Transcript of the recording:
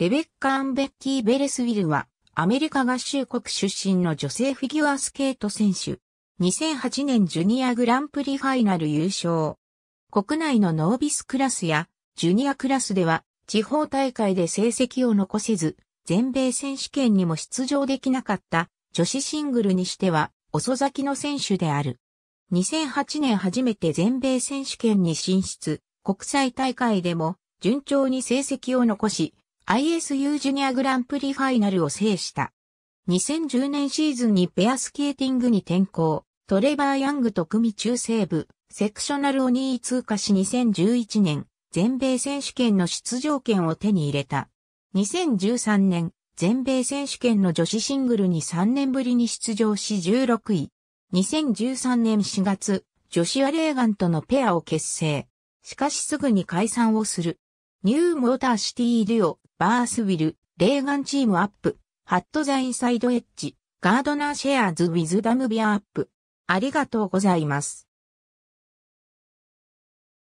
レベッカ・アンベッキー・ベレスウィルは、アメリカ合衆国出身の女性フィギュアスケート選手。2008年ジュニアグランプリファイナル優勝。国内のノービスクラスや、ジュニアクラスでは、地方大会で成績を残せず、全米選手権にも出場できなかった、女子シングルにしては、遅咲きの選手である。2008年初めて全米選手権に進出、国際大会でも、順調に成績を残し、ISU ジュニアグランプリファイナルを制した。2010年シーズンにペアスケーティングに転向、トレバー・ヤングと組中西部、セクショナルを2位通過し2011年、全米選手権の出場権を手に入れた。2013年、全米選手権の女子シングルに3年ぶりに出場し16位。2013年4月、女子アレーガンとのペアを結成。しかしすぐに解散をする。ニューモーターシティリオバースウィル、レーガンチームアップ、ハットザインサイドエッジ、ガードナーシェアーズウィズダムビアアップ。ありがとうございます。